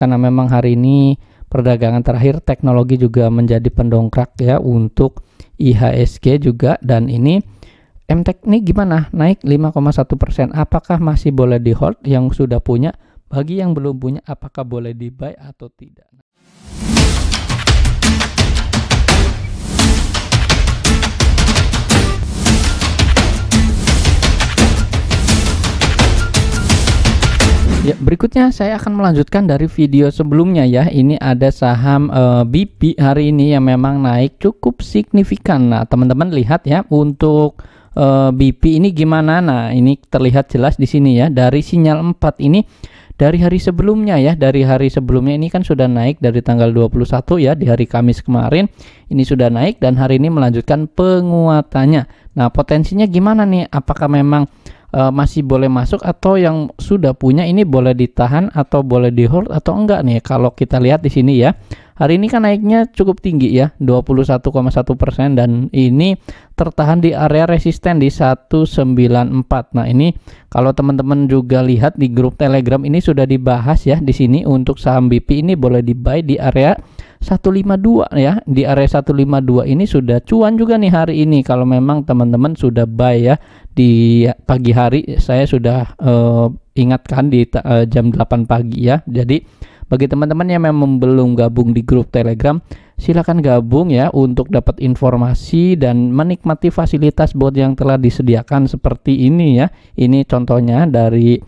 karena memang hari ini perdagangan terakhir teknologi juga menjadi pendongkrak ya untuk IHSG juga dan ini MTEK ini gimana naik 5,1 persen apakah masih boleh di hold yang sudah punya bagi yang belum punya apakah boleh di buy atau tidak Ya, berikutnya saya akan melanjutkan dari video sebelumnya ya. Ini ada saham e, eh, BP hari ini yang memang naik cukup signifikan. Nah, teman-teman lihat ya untuk e, eh, BP ini gimana? Nah, ini terlihat jelas di sini ya dari sinyal 4 ini dari hari sebelumnya ya dari hari sebelumnya ini kan sudah naik dari tanggal 21 ya di hari Kamis kemarin ini sudah naik dan hari ini melanjutkan penguatannya nah potensinya gimana nih apakah memang uh, masih boleh masuk atau yang sudah punya ini boleh ditahan atau boleh di hold atau enggak nih kalau kita lihat di sini ya hari ini kan naiknya cukup tinggi ya 21,1 persen dan ini tertahan di area resisten di 194 nah ini kalau teman-teman juga lihat di grup telegram ini sudah dibahas ya di sini untuk saham BP ini boleh dibuy di area 152 ya di area 152 ini sudah cuan juga nih hari ini kalau memang teman-teman sudah buy ya di pagi hari saya sudah uh, ingatkan di uh, jam 8 pagi ya jadi bagi teman-teman yang memang belum gabung di grup Telegram, silahkan gabung ya untuk dapat informasi dan menikmati fasilitas bot yang telah disediakan seperti ini ya. Ini contohnya dari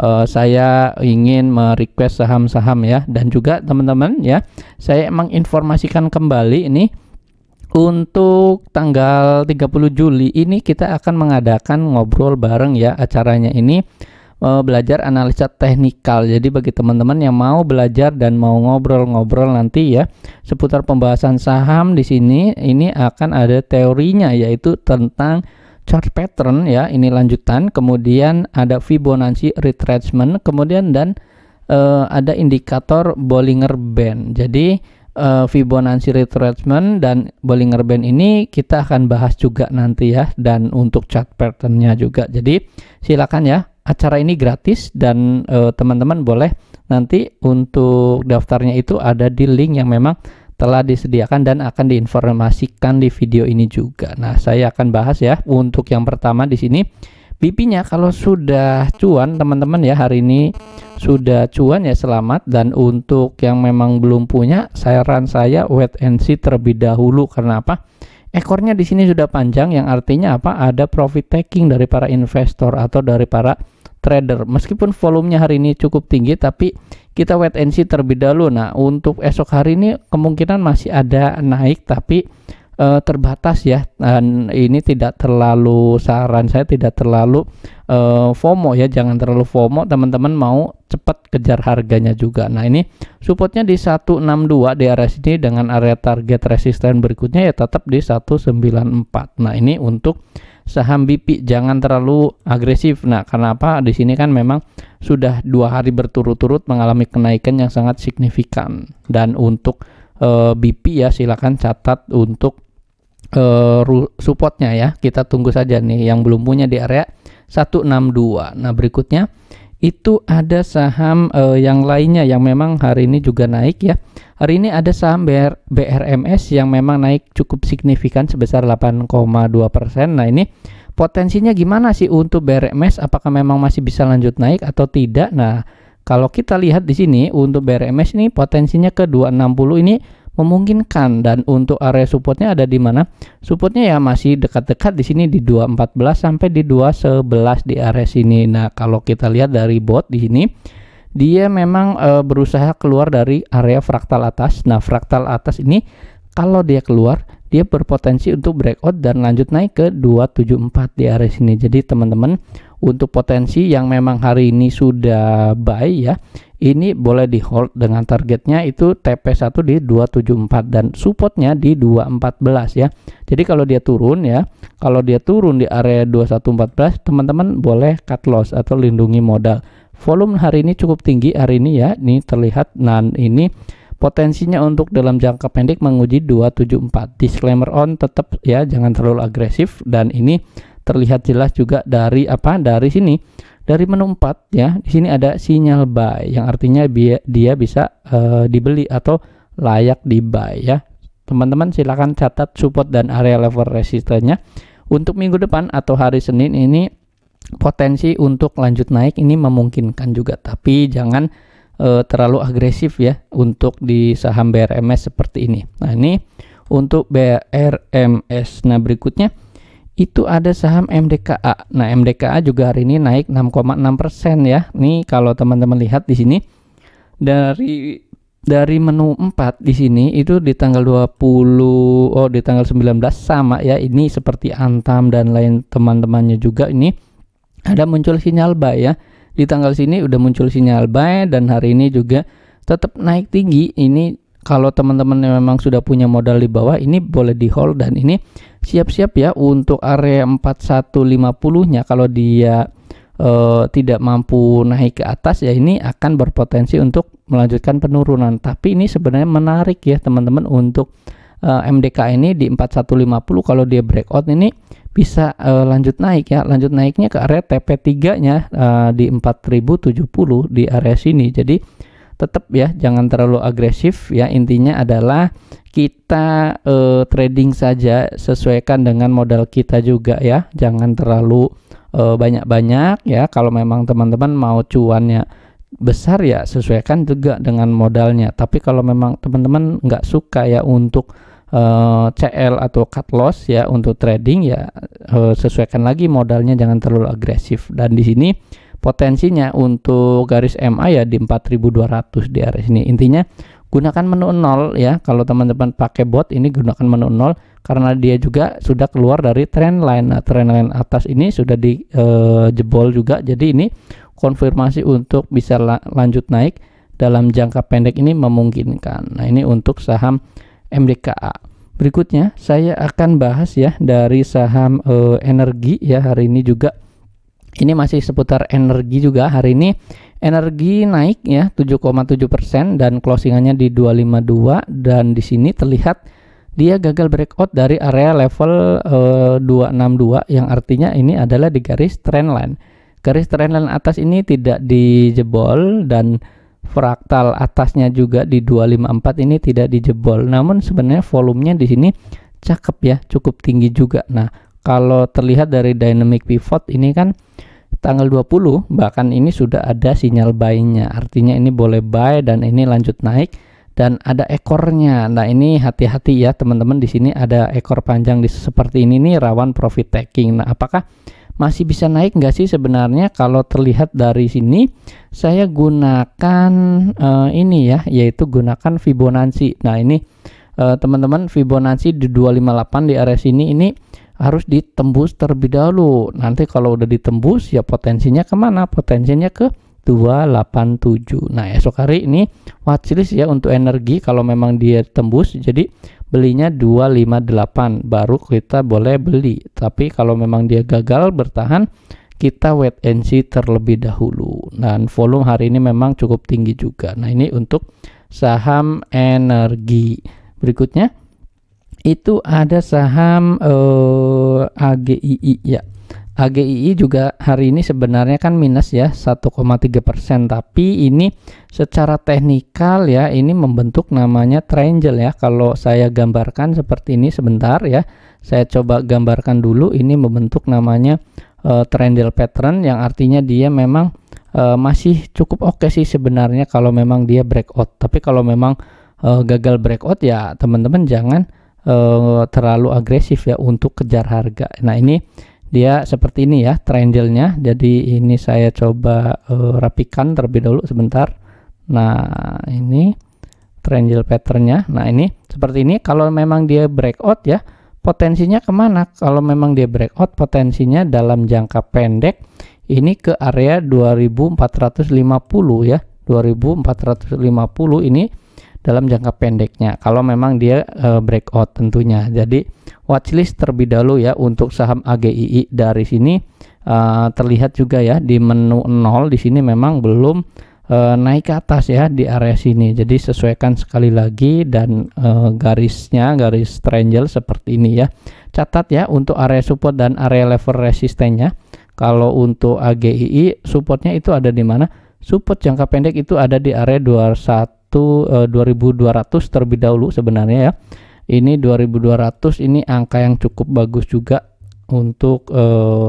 uh, saya ingin merequest saham-saham ya dan juga teman-teman ya saya menginformasikan kembali ini untuk tanggal 30 Juli ini kita akan mengadakan ngobrol bareng ya acaranya ini uh, belajar analisa teknikal. Jadi bagi teman-teman yang mau belajar dan mau ngobrol-ngobrol nanti ya seputar pembahasan saham di sini ini akan ada teorinya yaitu tentang chart pattern ya ini lanjutan kemudian ada Fibonacci retracement kemudian dan uh, ada indikator Bollinger Band jadi uh, Fibonacci retracement dan Bollinger Band ini kita akan bahas juga nanti ya dan untuk chart patternnya juga jadi silakan ya acara ini gratis dan eh, teman-teman uh, teman -teman boleh nanti untuk daftarnya itu ada di link yang memang telah disediakan dan akan diinformasikan di video ini juga. Nah, saya akan bahas ya untuk yang pertama di sini BP-nya kalau sudah cuan teman-teman ya hari ini sudah cuan ya selamat dan untuk yang memang belum punya saran saya wait and see terlebih dahulu karena apa? Ekornya di sini sudah panjang yang artinya apa? Ada profit taking dari para investor atau dari para trader. Meskipun volumenya hari ini cukup tinggi tapi kita wait and see terlebih dahulu. Nah, untuk esok hari ini kemungkinan masih ada naik tapi uh, terbatas ya dan ini tidak terlalu saran saya tidak terlalu uh, FOMO ya jangan terlalu FOMO teman-teman mau cepat kejar harganya juga nah ini supportnya di 162 di area sini dengan area target resisten berikutnya ya tetap di 194 nah ini untuk saham BP jangan terlalu agresif. Nah, karena apa? Di sini kan memang sudah dua hari berturut-turut mengalami kenaikan yang sangat signifikan. Dan untuk e, eh, BP ya silakan catat untuk e, supportnya ya. Kita tunggu saja nih yang belum punya di area 162. Nah, berikutnya itu ada saham uh, yang lainnya yang memang hari ini juga naik ya. Hari ini ada saham BR, BRMS yang memang naik cukup signifikan sebesar 8,2 persen. Nah ini potensinya gimana sih untuk BRMS? Apakah memang masih bisa lanjut naik atau tidak? Nah kalau kita lihat di sini untuk BRMS ini potensinya ke 260 ini memungkinkan dan untuk area supportnya ada di mana supportnya ya masih dekat-dekat di sini di 214 sampai di 211 di area sini nah kalau kita lihat dari bot di sini dia memang e, berusaha keluar dari area fraktal atas nah fraktal atas ini kalau dia keluar dia berpotensi untuk breakout dan lanjut naik ke 274 di area sini. Jadi teman-teman untuk potensi yang memang hari ini sudah buy ya, ini boleh di hold dengan targetnya itu TP1 di 274 dan supportnya di 214 ya. Jadi kalau dia turun ya, kalau dia turun di area 2114 teman-teman boleh cut loss atau lindungi modal. Volume hari ini cukup tinggi hari ini ya, ini terlihat dan nah, ini potensinya untuk dalam jangka pendek menguji 274 disclaimer on tetap ya jangan terlalu agresif dan ini terlihat jelas juga dari apa dari sini dari menu 4 ya di sini ada sinyal buy yang artinya dia, bisa uh, dibeli atau layak di ya teman-teman silahkan catat support dan area level resistennya untuk minggu depan atau hari Senin ini potensi untuk lanjut naik ini memungkinkan juga tapi jangan e, terlalu agresif ya untuk di saham BRMS seperti ini. Nah, ini untuk BRMS. Nah, berikutnya itu ada saham MDKA. Nah, MDKA juga hari ini naik 6,6% ya. Nih kalau teman-teman lihat di sini dari dari menu 4 di sini itu di tanggal 20 oh di tanggal 19 sama ya. Ini seperti Antam dan lain teman-temannya juga ini ada muncul sinyal buy ya di tanggal sini udah muncul sinyal buy dan hari ini juga tetap naik tinggi ini kalau teman-teman yang memang sudah punya modal di bawah ini boleh di hold dan ini siap-siap ya untuk area 4150 nya kalau dia e, tidak mampu naik ke atas ya ini akan berpotensi untuk melanjutkan penurunan tapi ini sebenarnya menarik ya teman-teman untuk uh, eh, MDK ini di 4150 kalau dia breakout ini bisa uh, lanjut naik ya lanjut naiknya ke area TP3 nya uh, eh, di 4070 di area sini jadi tetap ya jangan terlalu agresif ya intinya adalah kita uh, trading saja sesuaikan dengan modal kita juga ya jangan terlalu banyak-banyak uh, ya kalau memang teman-teman mau cuannya besar ya sesuaikan juga dengan modalnya tapi kalau memang teman-teman nggak suka ya untuk uh, eh, CL atau cut loss ya untuk trading ya uh, sesuaikan lagi modalnya jangan terlalu agresif dan di sini potensinya untuk garis MA ya di 4200 di area sini intinya gunakan menu nol ya kalau teman-teman pakai bot ini gunakan menu nol karena dia juga sudah keluar dari trend line nah, trend line atas ini sudah dijebol eh, e, juga jadi ini konfirmasi untuk bisa la lanjut naik dalam jangka pendek ini memungkinkan nah ini untuk saham MDKA. Berikutnya saya akan bahas ya dari saham e, energi ya hari ini juga. Ini masih seputar energi juga hari ini energi naik ya 7,7 persen dan closingannya di 252 dan di sini terlihat dia gagal breakout dari area level e, eh, 262 yang artinya ini adalah di garis trendline. Garis trendline atas ini tidak dijebol dan fraktal atasnya juga di 254 ini tidak dijebol. Namun sebenarnya volumenya di sini cakep ya, cukup tinggi juga. Nah, kalau terlihat dari dynamic pivot ini kan tanggal 20 bahkan ini sudah ada sinyal buy-nya. Artinya ini boleh buy dan ini lanjut naik dan ada ekornya. Nah, ini hati-hati ya teman-teman di sini ada ekor panjang di seperti ini nih rawan profit taking. Nah, apakah masih bisa naik nggak sih sebenarnya kalau terlihat dari sini saya gunakan uh, ini ya yaitu gunakan Fibonacci nah ini eh, teman-teman uh, Fibonacci di 258 di area sini ini harus ditembus terlebih dahulu nanti kalau udah ditembus ya potensinya kemana potensinya ke 287 nah esok hari ini watchlist ya untuk energi kalau memang dia tembus jadi belinya 258 baru kita boleh beli tapi kalau memang dia gagal bertahan kita wait and see terlebih dahulu dan volume hari ini memang cukup tinggi juga nah ini untuk saham energi berikutnya itu ada saham eh, AGII ya HGII juga hari ini sebenarnya kan minus ya 1,3 persen tapi ini secara teknikal ya ini membentuk namanya triangle ya kalau saya gambarkan seperti ini sebentar ya saya coba gambarkan dulu ini membentuk namanya uh, triangle pattern yang artinya dia memang uh, masih cukup oke okay sih sebenarnya kalau memang dia breakout tapi kalau memang uh, gagal breakout ya teman-teman jangan uh, terlalu agresif ya untuk kejar harga nah ini dia seperti ini ya triangle-nya jadi ini saya coba uh, rapikan terlebih dahulu sebentar nah ini triangle patternnya nah ini seperti ini kalau memang dia breakout ya potensinya kemana kalau memang dia breakout potensinya dalam jangka pendek ini ke area 2450 ya 2450 ini dalam jangka pendeknya kalau memang dia e, breakout tentunya. Jadi watchlist terlebih dahulu ya untuk saham AGII dari sini e, terlihat juga ya di menu 0 di sini memang belum e, naik ke atas ya di area sini. Jadi sesuaikan sekali lagi dan e, garisnya garis triangle seperti ini ya. Catat ya untuk area support dan area level resistennya. Kalau untuk AGII supportnya itu ada di mana? support jangka pendek itu ada di area 21 eh, 2200 terlebih dahulu sebenarnya ya ini 2200 ini angka yang cukup bagus juga untuk eh,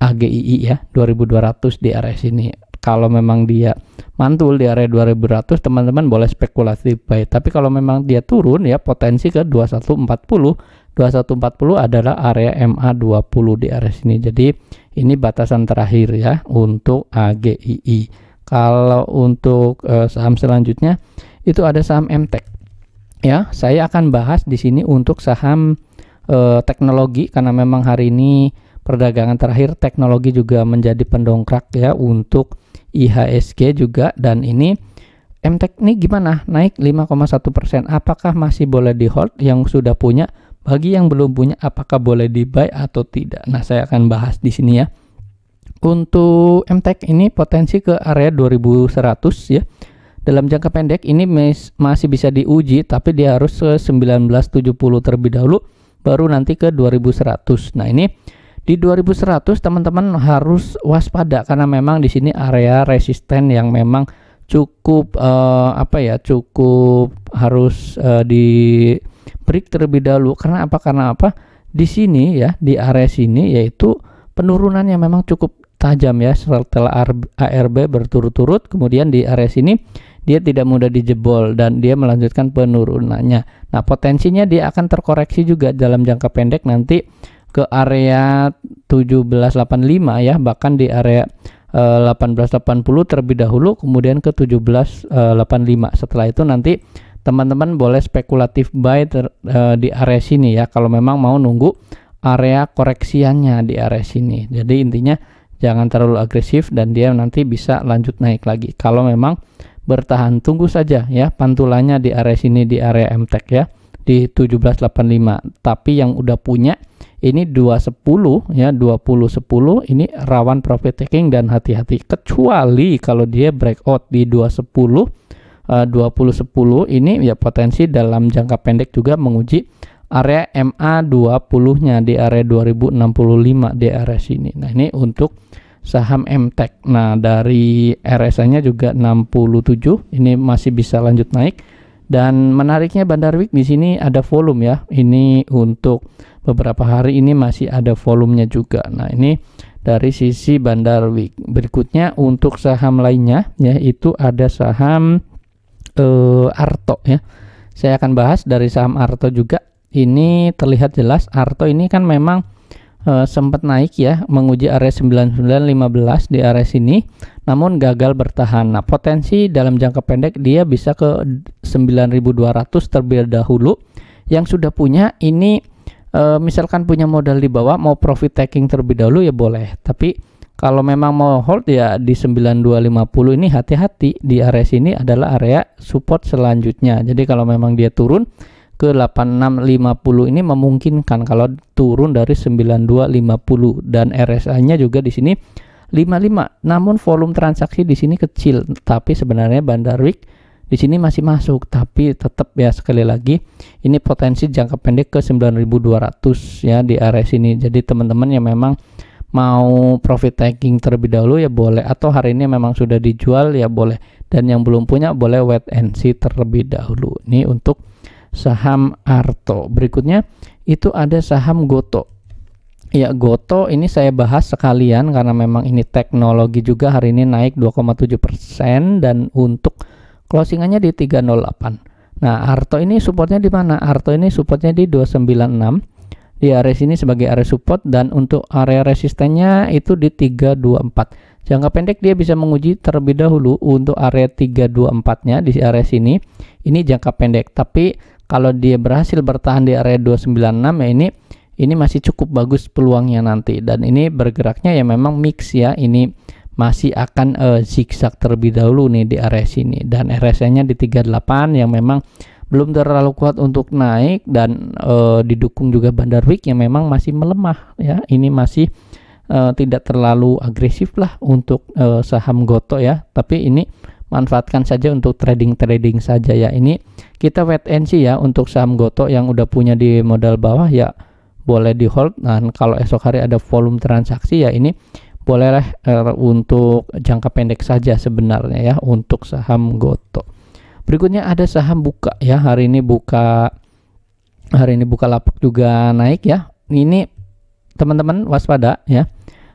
AGII ya 2200 di area sini kalau memang dia mantul di area 2200 teman-teman boleh spekulasi baik tapi kalau memang dia turun ya potensi ke 2140 2140 adalah area MA20 di area sini. Jadi ini batasan terakhir ya untuk AGII. Kalau untuk eh, saham selanjutnya itu ada saham MTEK. Ya, saya akan bahas di sini untuk saham eh, teknologi karena memang hari ini perdagangan terakhir teknologi juga menjadi pendongkrak ya untuk IHSG juga dan ini MTEK ini gimana? Naik 5,1%. Apakah masih boleh di hold yang sudah punya? Bagi yang belum punya, apakah boleh di buy atau tidak? Nah, saya akan bahas di sini ya. Untuk MTEK ini potensi ke area 2100 ya. Dalam jangka pendek ini masih bisa diuji, tapi dia harus ke 1970 terlebih dahulu, baru nanti ke 2100. Nah, ini di 2100 teman-teman harus waspada karena memang di sini area resisten yang memang cukup uh, apa ya cukup harus uh, di break terlebih dahulu karena apa karena apa di sini ya di area sini yaitu penurunannya memang cukup tajam ya setelah ARB berturut-turut kemudian di area sini dia tidak mudah dijebol dan dia melanjutkan penurunannya. Nah, potensinya dia akan terkoreksi juga dalam jangka pendek nanti ke area 1785 ya, bahkan di area eh, delapan 1880 terlebih dahulu kemudian ke 1785. Eh, setelah itu nanti teman-teman boleh spekulatif buy ter, uh, di area sini ya kalau memang mau nunggu area koreksiannya di area sini. Jadi intinya jangan terlalu agresif dan dia nanti bisa lanjut naik lagi. Kalau memang bertahan tunggu saja ya pantulannya di area sini di area MTEK ya di 1785. Tapi yang udah punya ini 210 ya 2010 ini rawan profit taking dan hati-hati kecuali kalau dia breakout di 210 Eh, puluh 2010 ini ya potensi dalam jangka pendek juga menguji area MA 20-nya di area 2065 di area sini. Nah, ini untuk saham MTEK. Nah, dari RSI-nya juga 67, ini masih bisa lanjut naik. Dan menariknya Bandar Week di sini ada volume ya. Ini untuk beberapa hari ini masih ada volumenya juga. Nah, ini dari sisi Bandar Week. Berikutnya untuk saham lainnya yaitu ada saham uh, Arto ya. Saya akan bahas dari saham Arto juga. Ini terlihat jelas Arto ini kan memang uh, sempat naik ya, menguji area 9915 di area sini, namun gagal bertahan. Nah, potensi dalam jangka pendek dia bisa ke 9200 terlebih dahulu. Yang sudah punya ini uh, misalkan punya modal di bawah mau profit taking terlebih dahulu ya boleh, tapi kalau memang mau hold ya di 9250 ini hati-hati di area sini adalah area support selanjutnya jadi kalau memang dia turun ke 8650 ini memungkinkan kalau turun dari 9250 dan RSI-nya juga di sini 55 namun volume transaksi di sini kecil tapi sebenarnya Bandar Week di sini masih masuk tapi tetap ya sekali lagi ini potensi jangka pendek ke 9200 ya di area sini jadi teman-teman yang memang mau profit taking terlebih dahulu ya boleh atau hari ini memang sudah dijual ya boleh dan yang belum punya boleh wait and see terlebih dahulu ini untuk saham Arto berikutnya itu ada saham Goto ya Goto ini saya bahas sekalian karena memang ini teknologi juga hari ini naik 2,7% dan untuk closingannya di 308 nah Arto ini supportnya di mana Arto ini supportnya di 296 di area e sini sebagai area e support dan untuk area e resistennya itu di 324 jangka pendek dia bisa menguji terlebih dahulu untuk area 324 nya di area sini ini jangka pendek tapi kalau dia berhasil bertahan di area 296 ya ini ini masih cukup bagus peluangnya nanti dan ini bergeraknya ya memang mix ya ini masih akan uh, zigzag terlebih dahulu nih di area sini dan RSI-nya di 38 yang memang belum terlalu kuat untuk naik dan e, didukung juga bandar week yang memang masih melemah ya ini masih e, tidak terlalu agresif lah untuk e, saham goto ya tapi ini manfaatkan saja untuk trading-trading saja ya ini kita wait and see ya untuk saham goto yang udah punya di modal bawah ya boleh di hold dan kalau esok hari ada volume transaksi ya ini bolehlah uh, untuk jangka pendek saja sebenarnya ya untuk saham goto. Berikutnya ada saham buka ya. Hari ini buka hari ini buka lapak juga naik ya. Ini teman-teman waspada ya.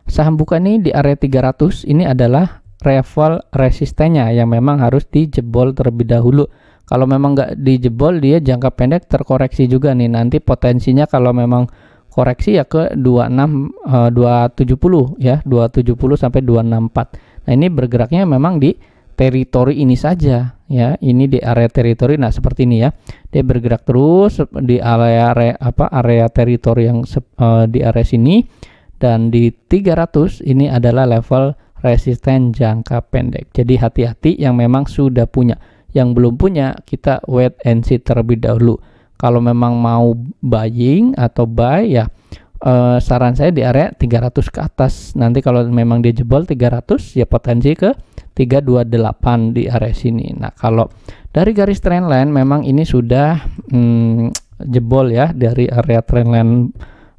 Saham buka ini di area 300 ini adalah level resistennya yang memang harus dijebol terlebih dahulu. Kalau memang nggak dijebol dia jangka pendek terkoreksi juga nih. Nanti potensinya kalau memang koreksi ya ke 26 eh, tujuh 270 ya, 270 sampai 264. Nah, ini bergeraknya memang di teritori ini saja ya ini di area teritori nah seperti ini ya dia bergerak terus di area, area apa area teritori yang uh, di area sini dan di 300 ini adalah level resisten jangka pendek jadi hati-hati yang memang sudah punya yang belum punya kita wait and see terlebih dahulu kalau memang mau buying atau buy ya eh, saran saya di area 300 ke atas nanti kalau memang dia jebol 300 ya potensi ke 328 di area sini. Nah, kalau dari garis trendline memang ini sudah hmm, jebol ya dari area trendline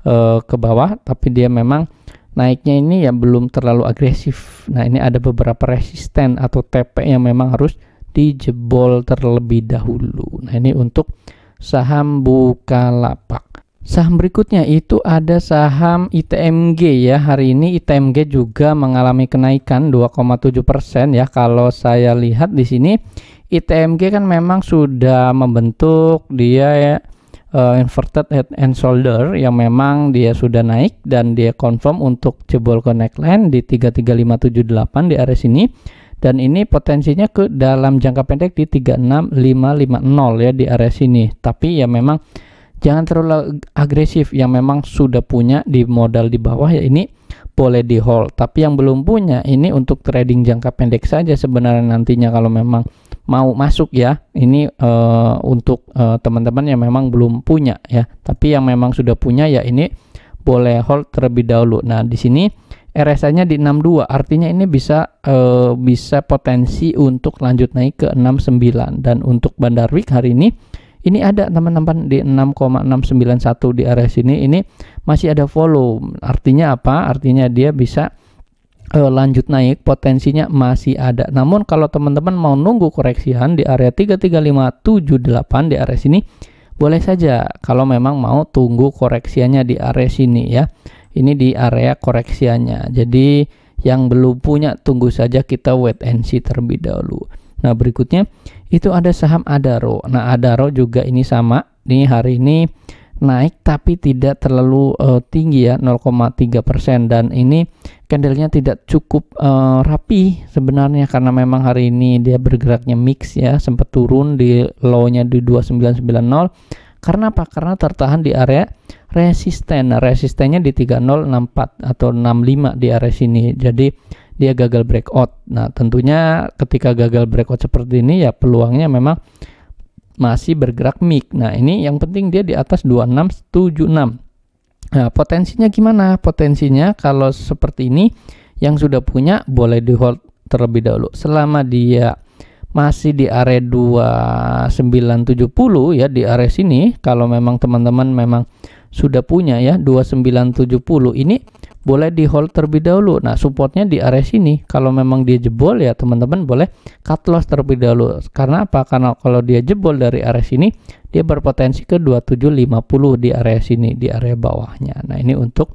eh, ke bawah, tapi dia memang naiknya ini ya belum terlalu agresif. Nah, ini ada beberapa resisten atau TP yang memang harus dijebol terlebih dahulu. Nah, ini untuk saham Bukalapak. Saham berikutnya itu ada saham ITMG ya. Hari ini ITMG juga mengalami kenaikan 2,7% ya. Kalau saya lihat di sini ITMG kan memang sudah membentuk dia ya, uh, inverted head and shoulder yang memang dia sudah naik dan dia confirm untuk jebol ke neckline di 33578 di area sini dan ini potensinya ke dalam jangka pendek di 36550 ya di area sini. Tapi ya memang jangan terlalu agresif yang memang sudah punya di modal di bawah ya ini boleh di hold tapi yang belum punya ini untuk trading jangka pendek saja sebenarnya nantinya kalau memang mau masuk ya ini uh, untuk teman eh, teman-teman yang memang belum punya ya tapi yang memang sudah punya ya ini boleh hold terlebih dahulu nah di sini RSI-nya di 62 artinya ini bisa uh, bisa potensi untuk lanjut naik ke 69 dan untuk Bandar Week hari ini ini ada teman-teman di 6,691 di area sini ini masih ada follow. Artinya apa? Artinya dia bisa e, lanjut naik, potensinya masih ada. Namun kalau teman-teman mau nunggu koreksian di area 33578 di area sini boleh saja kalau memang mau tunggu koreksiannya di area sini ya. Ini di area koreksiannya. Jadi yang belum punya tunggu saja kita wait and see terlebih dahulu. Nah, berikutnya itu ada saham Adaro. Nah, Adaro juga ini sama. Ini hari ini naik tapi tidak terlalu uh, tinggi ya 0,3 persen dan ini candlenya tidak cukup uh, rapi sebenarnya karena memang hari ini dia bergeraknya mix ya sempat turun di low-nya di 2990 karena apa karena tertahan di area resisten nah, resistennya di 3064 atau 65 di area sini jadi dia gagal breakout. Nah, tentunya ketika gagal breakout seperti ini ya peluangnya memang masih bergerak mik. Nah, ini yang penting dia di atas 2676. Nah, potensinya gimana? Potensinya kalau seperti ini yang sudah punya boleh di hold terlebih dahulu. Selama dia masih di area 2970 ya di area sini kalau memang teman-teman memang sudah punya ya 2970 ini boleh di hold terlebih dahulu. Nah, supportnya di area sini. Kalau memang dia jebol ya teman-teman boleh cut loss terlebih dahulu. Karena apa? Karena kalau dia jebol dari area sini, dia berpotensi ke 2750 di area sini, di area bawahnya. Nah, ini untuk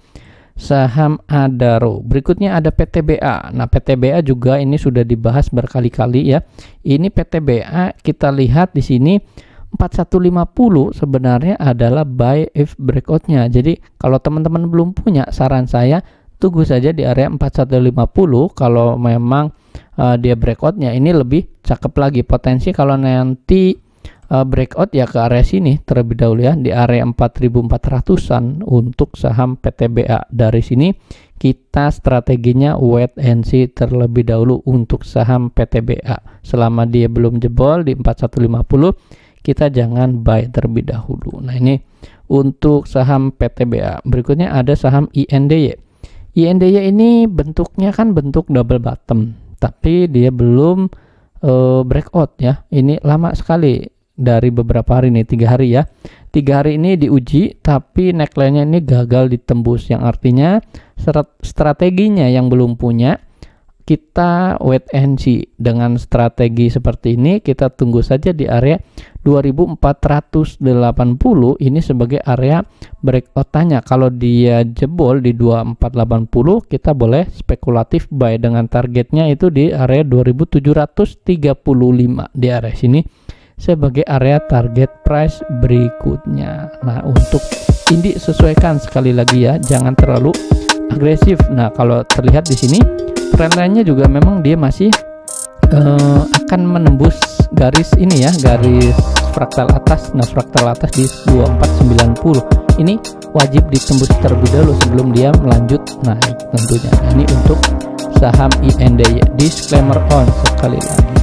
saham Adaro. Berikutnya ada PTBA. Nah, PTBA juga ini sudah dibahas berkali-kali ya. Ini PTBA kita lihat di sini 4150 sebenarnya adalah buy if breakoutnya. Jadi kalau teman-teman belum punya, saran saya tunggu saja di area 4150 kalau memang uh, dia breakoutnya ini lebih cakep lagi potensi kalau nanti uh, breakout ya ke area sini terlebih dahulu ya di area 4400-an untuk saham PTBA dari sini kita strateginya wait and see terlebih dahulu untuk saham PTBA selama dia belum jebol di 4150 kita jangan buy terlebih dahulu. Nah, ini untuk saham PTBA. Berikutnya ada saham INDY. INDY ini bentuknya kan bentuk double bottom, tapi dia belum uh, eh, breakout ya. Ini lama sekali dari beberapa hari ini tiga hari ya. Tiga hari ini diuji, tapi neckline-nya ini gagal ditembus, yang artinya strateginya yang belum punya kita wait and see dengan strategi seperti ini kita tunggu saja di area 2480 ini sebagai area breakoutnya. Kalau dia jebol di 2480, kita boleh spekulatif buy dengan targetnya itu di area 2735 di area sini sebagai area target price berikutnya. Nah, untuk ini sesuaikan sekali lagi ya, jangan terlalu agresif. Nah, kalau terlihat di sini trendline-nya juga memang dia masih uh, akan menembus garis ini ya, garis fraktal atas nah fraktal atas di 2490 ini wajib ditembus terlebih dahulu sebelum dia melanjut naik tentunya ini untuk saham IND disclaimer on sekali lagi